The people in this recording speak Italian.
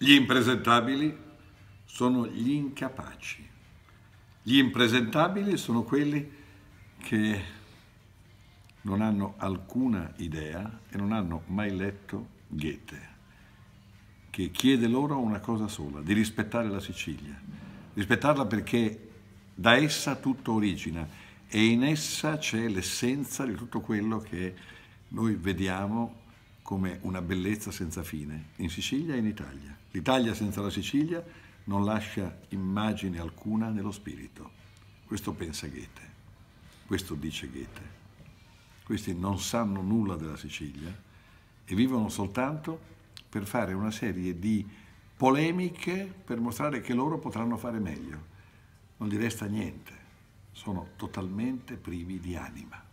Gli impresentabili sono gli incapaci. Gli impresentabili sono quelli che non hanno alcuna idea e non hanno mai letto Goethe, che chiede loro una cosa sola, di rispettare la Sicilia. Rispettarla perché da essa tutto origina e in essa c'è l'essenza di tutto quello che noi vediamo come una bellezza senza fine, in Sicilia e in Italia. L'Italia senza la Sicilia non lascia immagine alcuna nello spirito. Questo pensa Goethe, questo dice Goethe. Questi non sanno nulla della Sicilia e vivono soltanto per fare una serie di polemiche per mostrare che loro potranno fare meglio. Non gli resta niente, sono totalmente privi di anima.